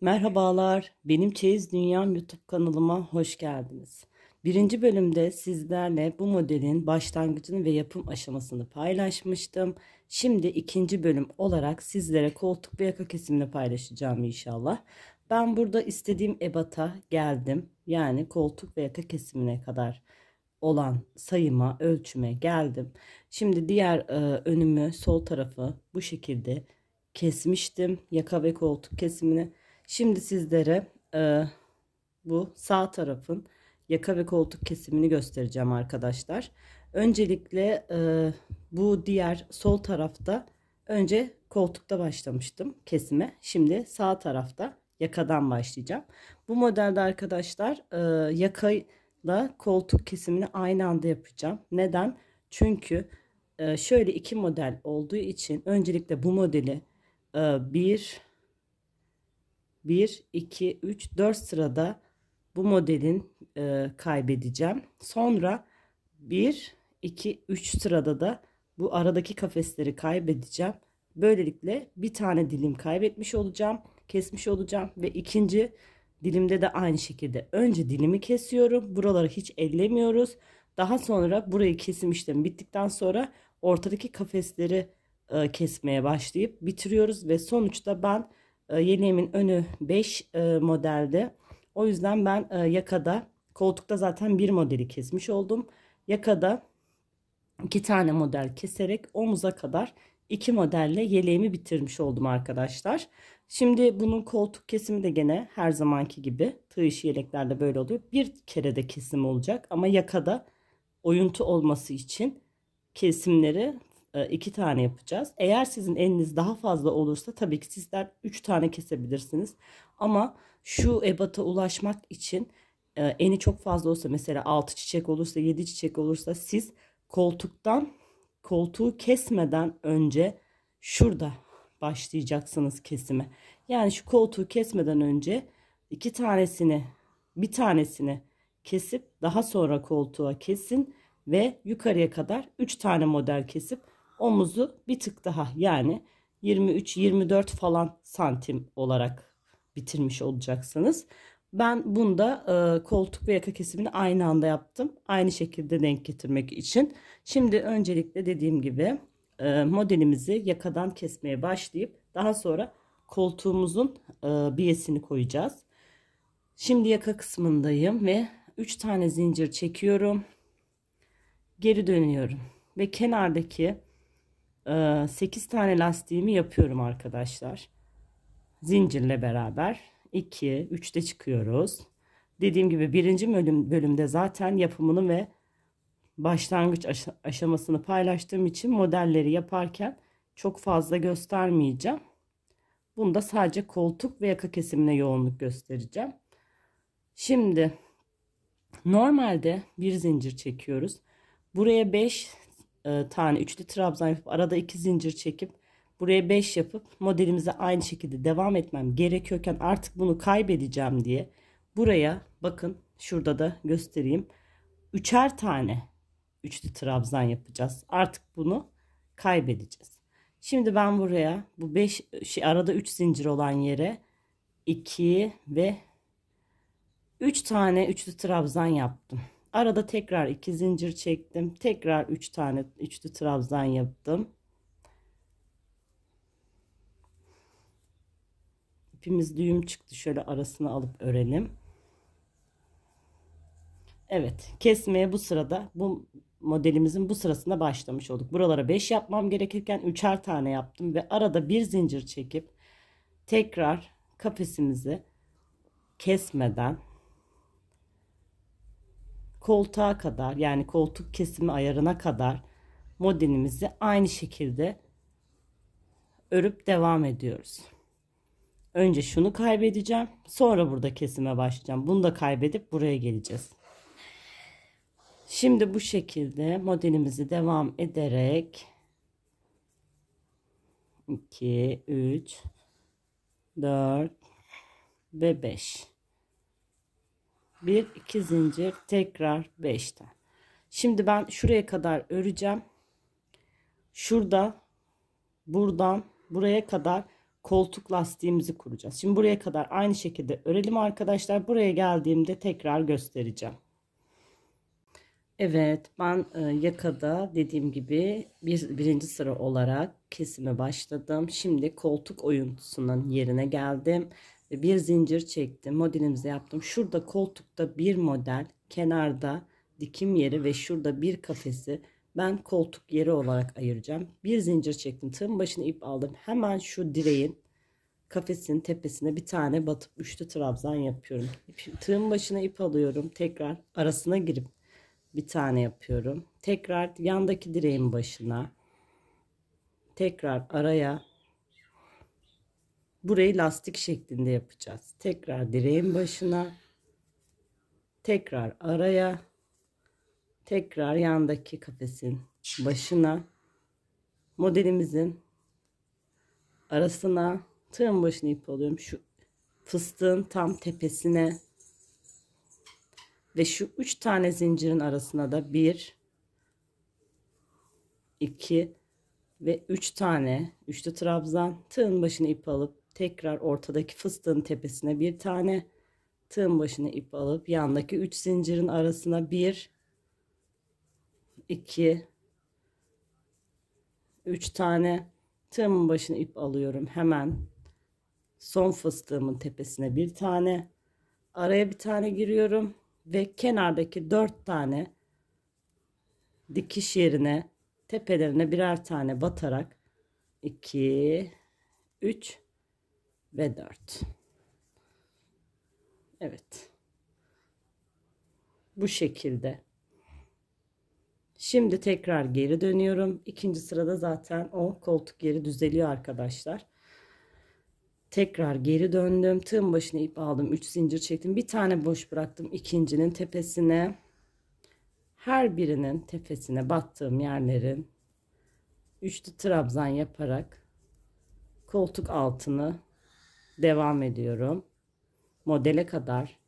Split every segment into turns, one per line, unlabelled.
Merhabalar, benim Çeyiz Dünya YouTube kanalıma hoş geldiniz. Birinci bölümde sizlerle bu modelin başlangıcını ve yapım aşamasını paylaşmıştım. Şimdi ikinci bölüm olarak sizlere koltuk ve yaka kesimini paylaşacağım inşallah. Ben burada istediğim ebata geldim. Yani koltuk ve yaka kesimine kadar olan sayıma, ölçüme geldim. Şimdi diğer e, önümü, sol tarafı bu şekilde kesmiştim. Yaka ve koltuk kesimini Şimdi sizlere e, bu sağ tarafın yaka ve koltuk kesimini göstereceğim arkadaşlar. Öncelikle e, bu diğer sol tarafta önce koltukta başlamıştım kesime. Şimdi sağ tarafta yakadan başlayacağım. Bu modelde arkadaşlar e, yakayla koltuk kesimini aynı anda yapacağım. Neden? Çünkü e, şöyle iki model olduğu için öncelikle bu modeli e, bir 1, 2, 3, 4 sırada bu modelin e, kaybedeceğim. Sonra 1, 2, 3 sırada da bu aradaki kafesleri kaybedeceğim. Böylelikle bir tane dilim kaybetmiş olacağım. Kesmiş olacağım ve ikinci dilimde de aynı şekilde önce dilimi kesiyorum. Buraları hiç ellemiyoruz. Daha sonra burayı kesim işlemi bittikten sonra ortadaki kafesleri e, kesmeye başlayıp bitiriyoruz ve sonuçta ben ee, e, yeleğimin önü 5 modelde. O yüzden ben e, yakada koltukta zaten bir modeli kesmiş oldum. Yakada iki tane model keserek omuza kadar iki modelle yeleğimi bitirmiş oldum arkadaşlar. Şimdi bunun koltuk kesimi de gene her zamanki gibi tığ işi yeleklerde böyle oluyor. Bir kere de kesim olacak ama yakada oyuntu olması için kesimleri e, iki tane yapacağız. Eğer sizin eliniz daha fazla olursa tabii ki sizler üç tane kesebilirsiniz. Ama şu ebata ulaşmak için e, eni çok fazla olsa mesela altı çiçek olursa yedi çiçek olursa siz koltuktan koltuğu kesmeden önce şurada başlayacaksınız kesime. Yani şu koltuğu kesmeden önce iki tanesini bir tanesini kesip daha sonra koltuğa kesin ve yukarıya kadar 3 tane model kesip omuzu bir tık daha yani 23-24 falan santim olarak bitirmiş olacaksınız. Ben bunda e, koltuk ve yaka kesimini aynı anda yaptım. Aynı şekilde denk getirmek için. Şimdi öncelikle dediğim gibi e, modelimizi yakadan kesmeye başlayıp daha sonra koltuğumuzun e, biyesini koyacağız. Şimdi yaka kısmındayım ve 3 tane zincir çekiyorum. Geri dönüyorum ve kenardaki 8 e, tane lastiğimi yapıyorum arkadaşlar. Zincirle beraber 2, 3'te çıkıyoruz. Dediğim gibi birinci bölüm, bölümde zaten yapımını ve başlangıç aş aşamasını paylaştığım için modelleri yaparken çok fazla göstermeyeceğim. Bunda sadece koltuk ve yaka kesimine yoğunluk göstereceğim. Şimdi normalde bir zincir çekiyoruz. Buraya 5 e, tane üçlü trabzan yapıp arada iki zincir çekip buraya beş yapıp modelimize aynı şekilde devam etmem gerekiyorken artık bunu kaybedeceğim diye buraya bakın şurada da göstereyim. Üçer tane üçlü trabzan yapacağız. Artık bunu kaybedeceğiz. Şimdi ben buraya bu beş şey arada üç zincir olan yere iki ve üç tane üçlü trabzan yaptım. Arada tekrar iki zincir çektim. Tekrar üç tane üçlü trabzan yaptım. İpimiz düğüm çıktı. Şöyle arasını alıp örelim. Evet kesmeye bu sırada bu modelimizin bu sırasında başlamış olduk. Buralara 5 yapmam gerekirken üçer tane yaptım ve arada bir zincir çekip tekrar kafesimizi kesmeden koltuğa kadar yani koltuk kesimi ayarına kadar modelimizi aynı şekilde örüp devam ediyoruz. Önce şunu kaybedeceğim. Sonra burada kesime başlayacağım. Bunu da kaybedip buraya geleceğiz. Şimdi bu şekilde modelimizi devam ederek 2, 3, 4 ve 5 1 2 zincir tekrar 5 Şimdi ben şuraya kadar öreceğim. Şurada buradan buraya kadar koltuk lastiğimizi kuracağız. Şimdi buraya kadar aynı şekilde örelim arkadaşlar. Buraya geldiğimde tekrar göstereceğim. Evet ben e, yakada dediğim gibi bir, birinci sıra olarak kesime başladım. Şimdi koltuk oyuntusunun yerine geldim bir zincir çektim. Modelimizi yaptım. Şurada koltukta bir model, kenarda dikim yeri ve şurada bir kafesi ben koltuk yeri olarak ayıracağım. Bir zincir çektim. Tığın başına ip aldım. Hemen şu direğin kafesinin tepesine bir tane batıp üçlü trabzan yapıyorum. Tığın başına ip alıyorum. Tekrar arasına girip bir tane yapıyorum. Tekrar yandaki direğin başına. Tekrar araya burayı lastik şeklinde yapacağız. Tekrar direğin başına, tekrar araya, tekrar yandaki kafesin başına, modelimizin arasına tığın başına ip alıyorum. Şu fıstığın tam tepesine ve şu üç tane zincirin arasına da bir, iki ve üç tane üçlü trabzan tığın başına ip alıp tekrar ortadaki fıstığın tepesine bir tane tığın başına ip alıp yandaki üç zincirin arasına bir, iki, üç tane tığın başına ip alıyorum hemen son fıstığımın tepesine bir tane araya bir tane giriyorum ve kenardaki dört tane dikiş yerine tepelerine birer tane batarak 2 3 ve 4. Evet. Bu şekilde. Şimdi tekrar geri dönüyorum. İkinci sırada zaten o koltuk yeri düzeliyor arkadaşlar. Tekrar geri döndüm. Tığın başına ip aldım. 3 zincir çektim. Bir tane boş bıraktım. ikincinin tepesine. Her birinin tepesine battığım yerlerin üçlü trabzan yaparak koltuk altını devam ediyorum. Modele kadar.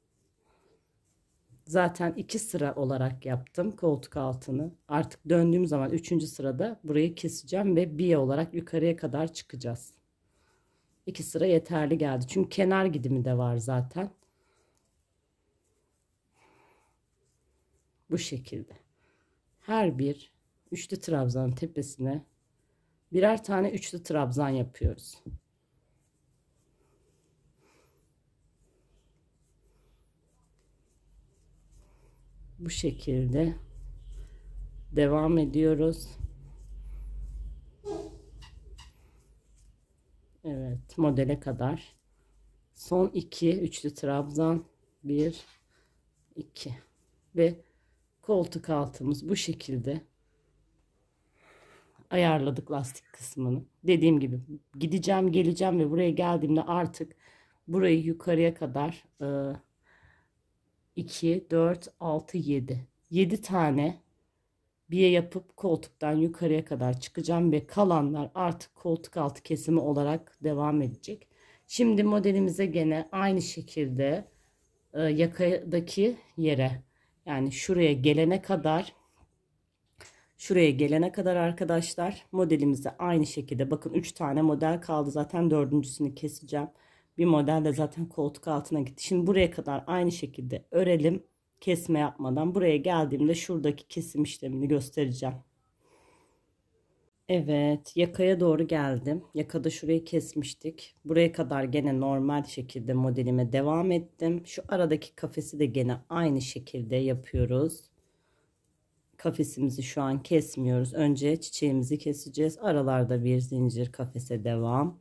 Zaten iki sıra olarak yaptım koltuk altını. Artık döndüğüm zaman üçüncü sırada burayı keseceğim ve biye olarak yukarıya kadar çıkacağız. İki sıra yeterli geldi. Çünkü kenar gidimi de var zaten. Bu şekilde. Her bir üçlü trabzanın tepesine birer tane üçlü trabzan yapıyoruz. bu şekilde devam ediyoruz. Evet modele kadar. Son iki üçlü trabzan bir iki ve koltuk altımız bu şekilde ayarladık lastik kısmını. Dediğim gibi gideceğim geleceğim ve buraya geldiğimde artık burayı yukarıya kadar ıı, 2, 4, 6, 7. 7 tane biye yapıp koltuktan yukarıya kadar çıkacağım ve kalanlar artık koltuk altı kesimi olarak devam edecek. Şimdi modelimize gene aynı şekilde e, yakadaki yere yani şuraya gelene kadar şuraya gelene kadar arkadaşlar modelimize aynı şekilde bakın 3 tane model kaldı zaten dördüncüsünü keseceğim. Bir model de zaten koltuk altına gitti. Şimdi buraya kadar aynı şekilde örelim. Kesme yapmadan buraya geldiğimde şuradaki kesim işlemini göstereceğim. Evet yakaya doğru geldim. Yakada şurayı kesmiştik. Buraya kadar gene normal şekilde modelime devam ettim. Şu aradaki kafesi de gene aynı şekilde yapıyoruz. Kafesimizi şu an kesmiyoruz. Önce çiçeğimizi keseceğiz. Aralarda bir zincir kafese devam.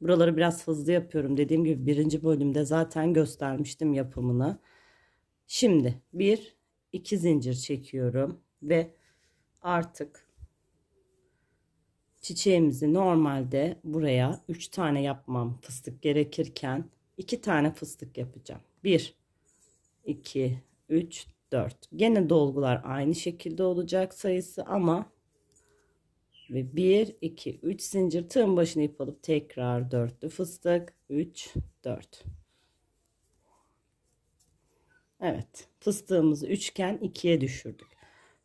Buraları biraz hızlı yapıyorum. Dediğim gibi birinci bölümde zaten göstermiştim yapımını. Şimdi bir iki zincir çekiyorum ve artık çiçeğimizi normalde buraya üç tane yapmam fıstık gerekirken iki tane fıstık yapacağım. Bir iki üç dört. Gene dolgular aynı şekilde olacak sayısı ama ve 1, 2, 3 zincir tığın başına ip alıp tekrar dörtlü fıstık. 3, 4. Evet. Fıstığımızı üçgen ikiye düşürdük.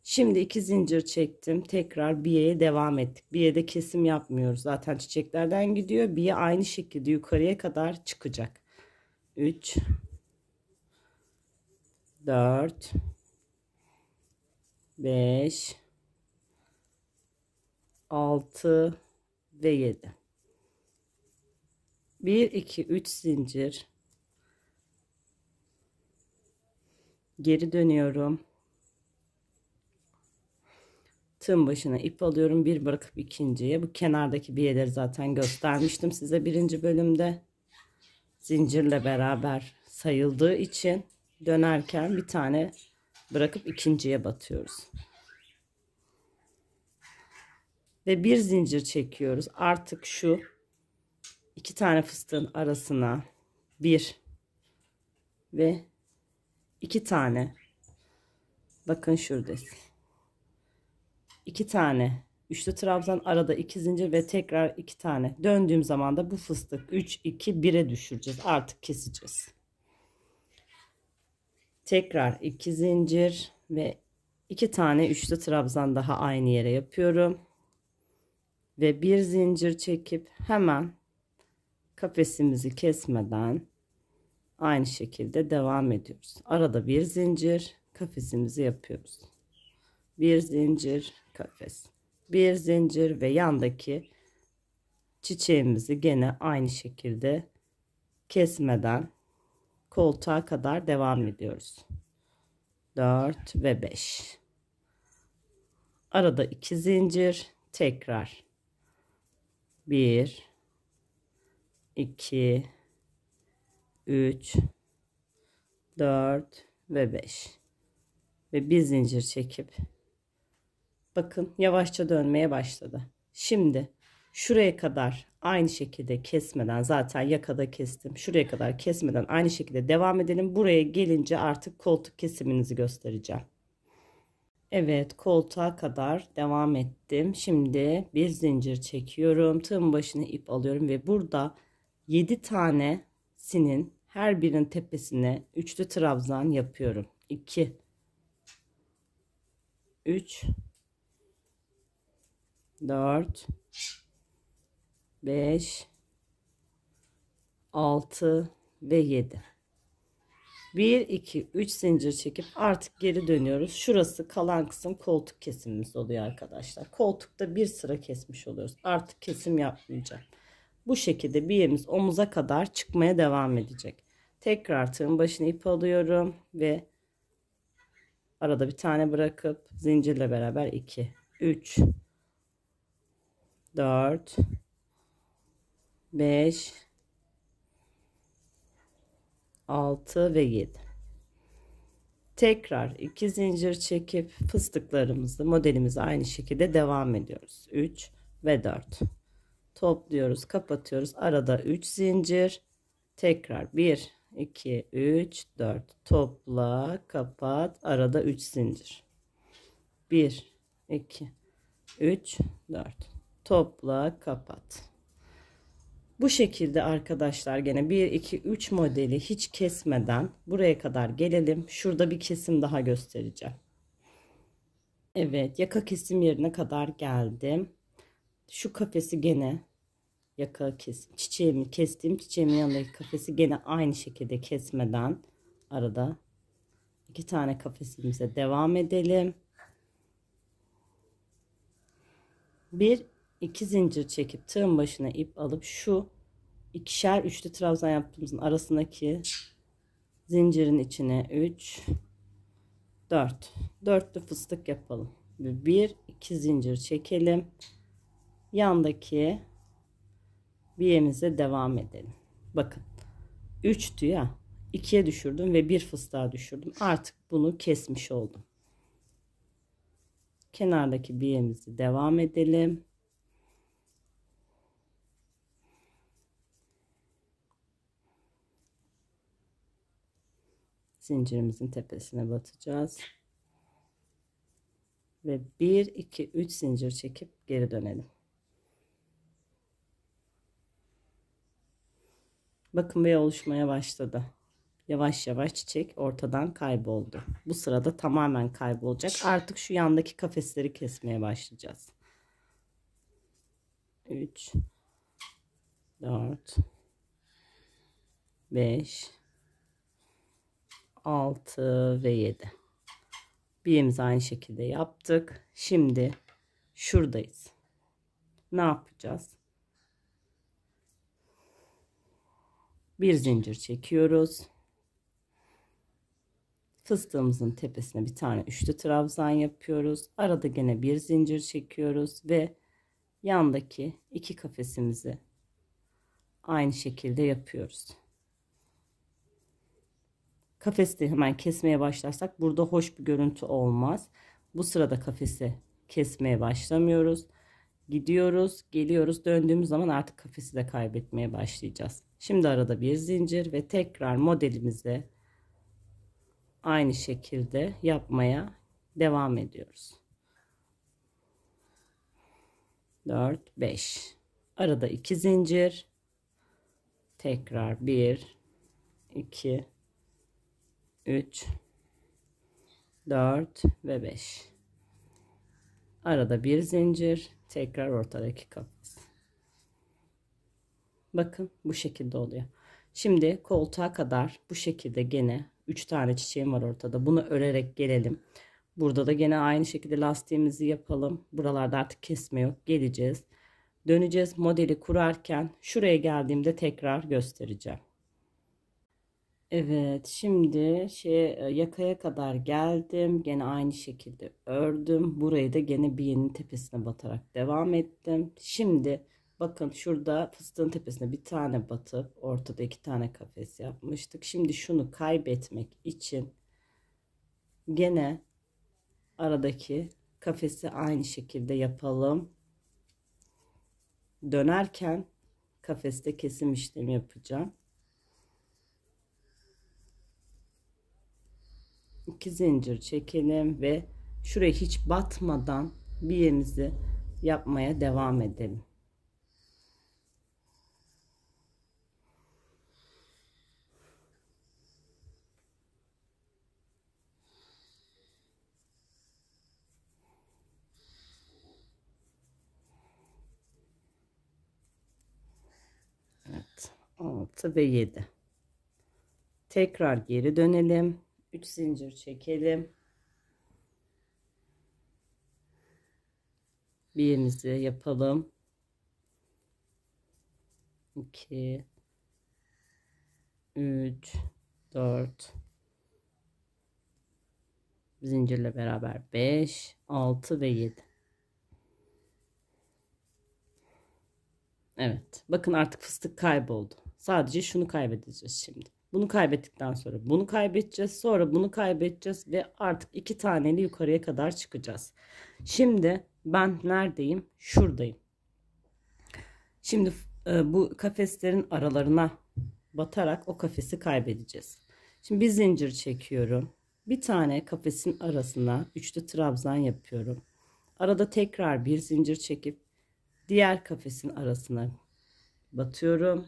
Şimdi iki zincir çektim. Tekrar biyeye devam ettik. Biyede kesim yapmıyoruz. Zaten çiçeklerden gidiyor. Biye aynı şekilde yukarıya kadar çıkacak. 3 4 5 6 ve 7 1 2 3 zincir geri dönüyorum tığın başına ip alıyorum bir bırakıp ikinciye bu kenardaki bir biyeleri zaten göstermiştim size birinci bölümde zincirle beraber sayıldığı için dönerken bir tane bırakıp ikinciye batıyoruz ve bir zincir çekiyoruz. Artık şu iki tane fıstığın arasına bir ve iki tane bakın şuradayız. iki tane üçlü trabzan arada iki zincir ve tekrar iki tane döndüğüm zaman da bu fıstık 3 2 1'e düşüreceğiz artık keseceğiz tekrar iki zincir ve iki tane üçlü trabzan daha aynı yere yapıyorum ve bir zincir çekip hemen kafesimizi kesmeden aynı şekilde devam ediyoruz. Arada bir zincir kafesimizi yapıyoruz. Bir zincir kafes. Bir zincir ve yandaki çiçeğimizi gene aynı şekilde kesmeden koltuğa kadar devam ediyoruz. 4 ve 5. Arada 2 zincir tekrar 1 2 3 4 ve 5 ve bir zincir çekip bakın yavaşça dönmeye başladı. Şimdi şuraya kadar aynı şekilde kesmeden zaten yakada kestim. Şuraya kadar kesmeden aynı şekilde devam edelim. Buraya gelince artık koltuk kesiminizi göstereceğim. Evet koltuğa kadar devam ettim. Şimdi bir zincir çekiyorum. Tığın başına ip alıyorum ve burada 7 tane sinin her birinin tepesine üçlü trabzan yapıyorum. 2 3 4 5 6 ve 7 1 2 3 zincir çekip artık geri dönüyoruz. Şurası kalan kısım koltuk kesimimiz oluyor arkadaşlar. Koltukta bir sıra kesmiş oluyoruz. Artık kesim yapmayacağım. Bu şekilde bilyemiz omuza kadar çıkmaya devam edecek. Tekrar tığın başına ip alıyorum ve arada bir tane bırakıp zincirle beraber 2 3 4 5 6 ve 7 tekrar 2 zincir çekip fıstıklarımızı modelimizi aynı şekilde devam ediyoruz 3 ve 4 topluyoruz kapatıyoruz arada 3 zincir tekrar 1 2 3 4 topla kapat arada 3 zincir 1 2 3 4 topla kapat bu şekilde arkadaşlar gene 1 2 3 modeli hiç kesmeden buraya kadar gelelim. Şurada bir kesim daha göstereceğim. Evet, yaka kesim yerine kadar geldim. Şu kafesi gene yaka kesim çiçeğimi kestim. çiçeğimin yanındaki kafesi gene aynı şekilde kesmeden arada iki tane kafesimize devam edelim. 1 2 zincir çekip tığın başına ip alıp şu ikişer üçlü trabzan yaptığımızın arasındaki zincirin içine 3 4 dörtlü fıstık yapalım. 1 2 zincir çekelim. Yandaki biyemize devam edelim. Bakın 3'tü ya 2'ye düşürdüm ve bir fıstığa düşürdüm. Artık bunu kesmiş oldum. Kenardaki biyemizi devam edelim. zincirimizin tepesine batacağız. Ve 1 2 3 zincir çekip geri dönelim. Bakın ve oluşmaya başladı. Yavaş yavaş çiçek ortadan kayboldu. Bu sırada tamamen kaybolacak. Artık şu yandaki kafesleri kesmeye başlayacağız. 3 4 5 6 ve 7. Birimiz aynı şekilde yaptık. Şimdi şuradayız. Ne yapacağız? Bir zincir çekiyoruz. Fıstığımızın tepesine bir tane üçlü trabzan yapıyoruz. Arada gene bir zincir çekiyoruz ve yandaki iki kafesimizi aynı şekilde yapıyoruz. Kafeste hemen kesmeye başlarsak burada hoş bir görüntü olmaz. Bu sırada kafese kesmeye başlamıyoruz. Gidiyoruz, geliyoruz. Döndüğümüz zaman artık kafesi de kaybetmeye başlayacağız. Şimdi arada bir zincir ve tekrar modelimizi aynı şekilde yapmaya devam ediyoruz. 4 5 arada 2 zincir tekrar 1 2 3 4 ve 5 arada bir zincir tekrar ortadaki kafes bakın bu şekilde oluyor şimdi koltuğa kadar bu şekilde gene 3 tane çiçeğim var ortada bunu örerek gelelim burada da gene aynı şekilde lastiğimizi yapalım buralarda artık kesme yok geleceğiz döneceğiz modeli kurarken şuraya geldiğimde tekrar göstereceğim Evet şimdi şey yakaya kadar geldim. Gene aynı şekilde ördüm. Burayı da gene bir yenin tepesine batarak devam ettim. Şimdi bakın şurada fıstığın tepesine bir tane batıp ortada iki tane kafes yapmıştık. Şimdi şunu kaybetmek için gene aradaki kafesi aynı şekilde yapalım. Dönerken kafeste kesim işlemi yapacağım. 2 zincir çekelim ve şuraya hiç batmadan bilyemizi yapmaya devam edelim. Evet, 6 ve 7. Tekrar geri dönelim. 3 zincir çekelim. Birimizi yapalım. 2 3 4 zincirle beraber 5 6 ve 7 Evet bakın artık fıstık kayboldu sadece şunu kaybedeceğiz şimdi bunu kaybettikten sonra bunu kaybedeceğiz. Sonra bunu kaybedeceğiz ve artık iki taneli yukarıya kadar çıkacağız. Şimdi ben neredeyim? Şuradayım. Şimdi e, bu kafeslerin aralarına batarak o kafesi kaybedeceğiz. Şimdi bir zincir çekiyorum. Bir tane kafesin arasına üçlü trabzan yapıyorum. Arada tekrar bir zincir çekip diğer kafesin arasına batıyorum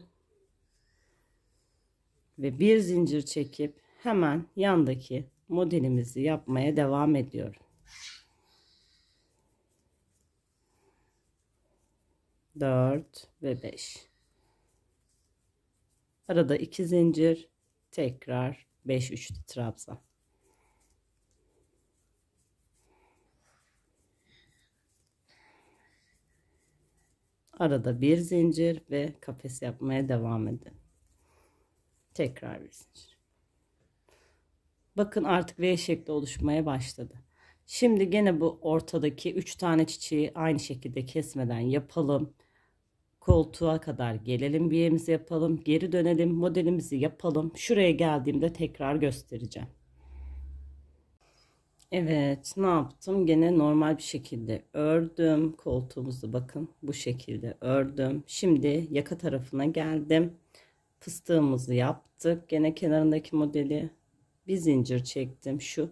ve bir zincir çekip hemen yandaki modelimizi yapmaya devam ediyorum. 4 ve 5. Arada 2 zincir, tekrar 5 üçlü trabzan. Arada bir zincir ve kafes yapmaya devam edin. Tekrar bir zincir. Bakın artık V şekli oluşmaya başladı. Şimdi gene bu ortadaki 3 tane çiçeği aynı şekilde kesmeden yapalım. Koltuğa kadar gelelim, V'mizi yapalım, geri dönelim, modelimizi yapalım. Şuraya geldiğimde tekrar göstereceğim. Evet ne yaptım gene normal bir şekilde ördüm koltuğumuzu bakın bu şekilde ördüm şimdi yaka tarafına geldim fıstığımızı yaptım yaptık. Gene kenarındaki modeli bir zincir çektim. Şu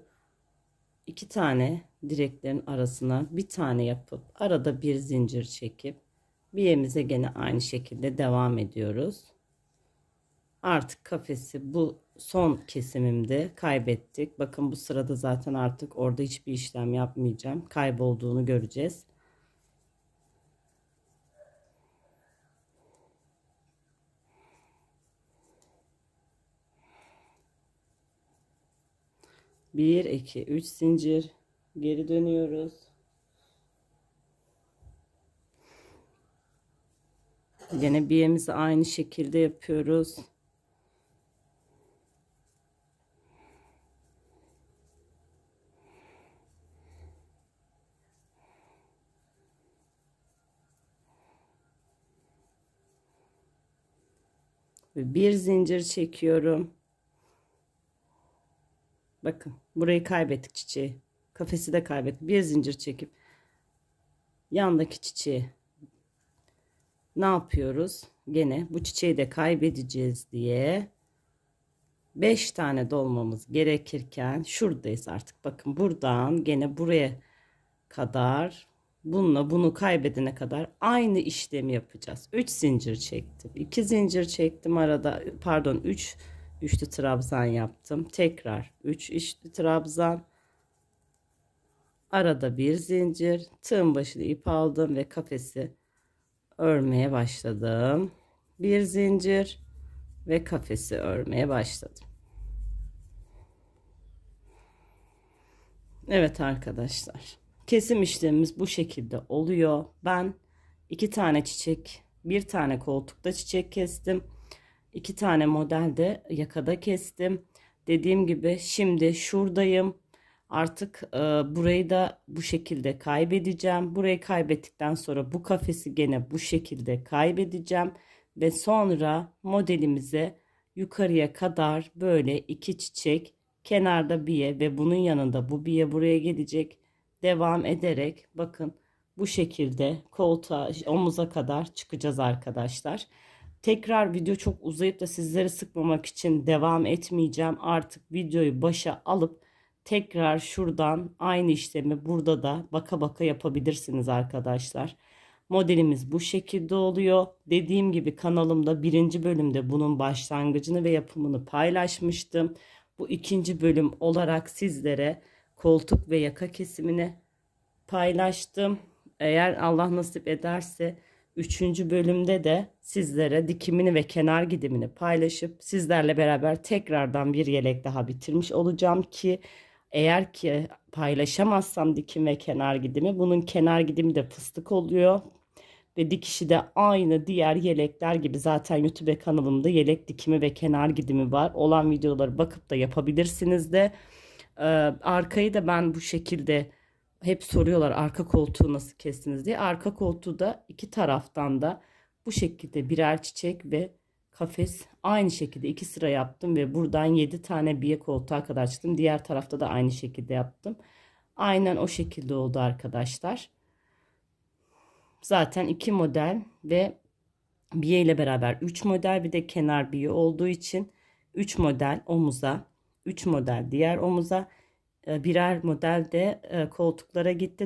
iki tane direklerin arasına bir tane yapıp arada bir zincir çekip bir yemize gene aynı şekilde devam ediyoruz. Artık kafesi bu son kesimimde kaybettik. Bakın bu sırada zaten artık orada hiçbir işlem yapmayacağım. Kaybolduğunu göreceğiz. 1 2 3 zincir geri dönüyoruz. Yine birimizi aynı şekilde yapıyoruz. bir zincir çekiyorum Bakın burayı kaybettik çiçeği. Kafesi de kaybettik. Bir zincir çekip yandaki çiçeği ne yapıyoruz? Gene bu çiçeği de kaybedeceğiz diye 5 tane dolmamız gerekirken şuradayız artık. Bakın buradan gene buraya kadar bununla bunu kaybedene kadar aynı işlemi yapacağız. 3 zincir çektim. 2 zincir çektim arada pardon 3 zincir üçlü trabzan yaptım. Tekrar 3 üçlü trabzan. Arada bir zincir, tığın başını ip aldım ve kafesi örmeye başladım. Bir zincir ve kafesi örmeye başladım. Evet arkadaşlar. Kesim işlemimiz bu şekilde oluyor. Ben iki tane çiçek, bir tane koltukta çiçek kestim. İki tane modelde yakada kestim. Dediğim gibi şimdi şuradayım. Artık e, burayı da bu şekilde kaybedeceğim. Burayı kaybettikten sonra bu kafesi gene bu şekilde kaybedeceğim. Ve sonra modelimize yukarıya kadar böyle iki çiçek kenarda biye ve bunun yanında bu biye buraya gelecek. Devam ederek bakın bu şekilde koltuğa omuza kadar çıkacağız arkadaşlar. Tekrar video çok uzayıp da sizleri sıkmamak için devam etmeyeceğim. Artık videoyu başa alıp tekrar şuradan aynı işlemi burada da baka baka yapabilirsiniz arkadaşlar. Modelimiz bu şekilde oluyor. Dediğim gibi kanalımda birinci bölümde bunun başlangıcını ve yapımını paylaşmıştım. Bu ikinci bölüm olarak sizlere koltuk ve yaka kesimini paylaştım. Eğer Allah nasip ederse 3. bölümde de sizlere dikimini ve kenar gidimini paylaşıp sizlerle beraber tekrardan bir yelek daha bitirmiş olacağım ki eğer ki paylaşamazsam dikim ve kenar gidimi bunun kenar gidimi de fıstık oluyor ve dikişi de aynı diğer yelekler gibi zaten YouTube kanalımda yelek dikimi ve kenar gidimi var. Olan videoları bakıp da yapabilirsiniz de. Ee, arkayı da ben bu şekilde hep soruyorlar arka koltuğu nasıl kestiniz diye. Arka koltuğu da iki taraftan da bu şekilde birer çiçek ve kafes aynı şekilde iki sıra yaptım ve buradan yedi tane biye koltuğa kadar çıktım. Diğer tarafta da aynı şekilde yaptım. Aynen o şekilde oldu arkadaşlar. Zaten iki model ve biye ile beraber üç model bir de kenar biye olduğu için üç model omuza üç model diğer omuza ee, birer model de e, koltuklara gitti.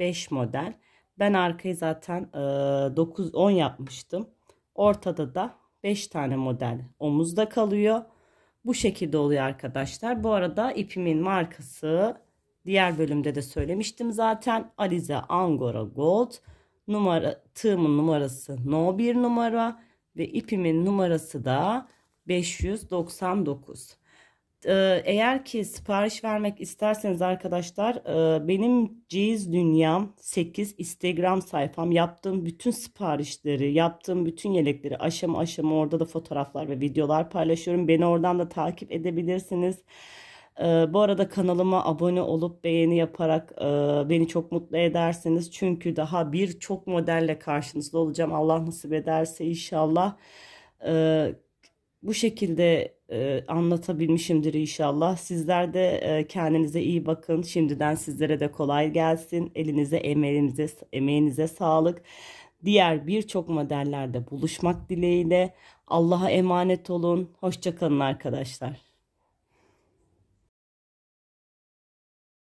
4-5 model. Ben arkayı zaten 9-10 e, yapmıştım. Ortada da 5 tane model omuzda kalıyor. Bu şekilde oluyor arkadaşlar. Bu arada ipimin markası diğer bölümde de söylemiştim zaten. Alize Angora Gold. Numara, tığımın numarası No 1 numara ve ipimin numarası da 599. Ee, eğer ki sipariş vermek isterseniz arkadaşlar e, benim Ciz Dünyam 8 Instagram sayfam yaptığım bütün siparişleri yaptığım bütün yelekleri aşama aşama orada da fotoğraflar ve videolar paylaşıyorum. Beni oradan da takip edebilirsiniz. Ee, bu arada kanalıma abone olup beğeni yaparak e, beni çok mutlu edersiniz. Çünkü daha birçok modelle karşınızda olacağım. Allah nasip ederse inşallah. Ee, bu şekilde e, anlatabilmişimdir inşallah. Sizler de e, kendinize iyi bakın. Şimdiden sizlere de kolay gelsin. Elinize, emeğinize, emeğinize sağlık. Diğer birçok modellerde buluşmak dileğiyle. Allah'a emanet olun. Hoşçakalın arkadaşlar.